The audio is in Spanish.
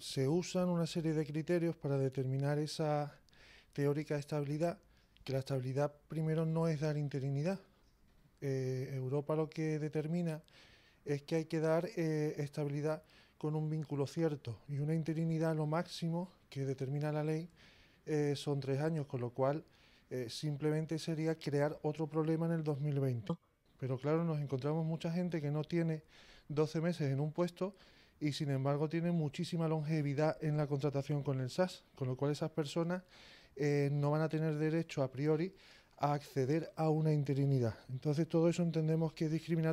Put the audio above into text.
se usan una serie de criterios para determinar esa teórica estabilidad, que la estabilidad primero no es dar interinidad. Eh, Europa lo que determina es que hay que dar eh, estabilidad con un vínculo cierto y una interinidad lo máximo que determina la ley eh, son tres años, con lo cual simplemente sería crear otro problema en el 2020. Pero claro, nos encontramos mucha gente que no tiene 12 meses en un puesto y sin embargo tienen muchísima longevidad en la contratación con el SAS, con lo cual esas personas eh, no van a tener derecho a priori a acceder a una interinidad. Entonces todo eso entendemos que es discriminatorio.